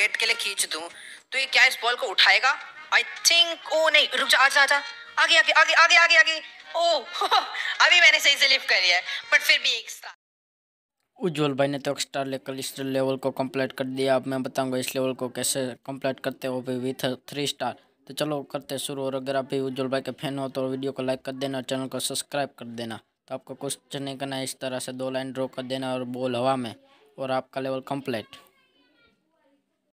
wait के लिए खींच दूं तो ये क्या इस बॉल को उठाएगा आई थिंक ओ नहीं रुक जा आजा आजा आगे आगे आगे आगे आगे आगे ओ अभी मैंने सही से लिफ्ट कर लिया बट फिर भी एक स्टार उज्ज्वल भाई ने तो एक्स्ट्रा लेकर इस लेवल को कंप्लीट कर दिया अब मैं बताऊंगा इस लेवल को कैसे कंप्लीट करते हो भी विथ थ्री स्टार तो चलो करते शुरू और अगर आप भी उज्ज्वल भाई के फैन हो तो वीडियो को लाइक कर देना चैनल को सब्सक्राइब कर देना तो आपको कुछ नहीं करना है इस तरह से दो लाइन ड्रॉ कर देना और बोल हवा में और आपका लेवल कम्प्लीट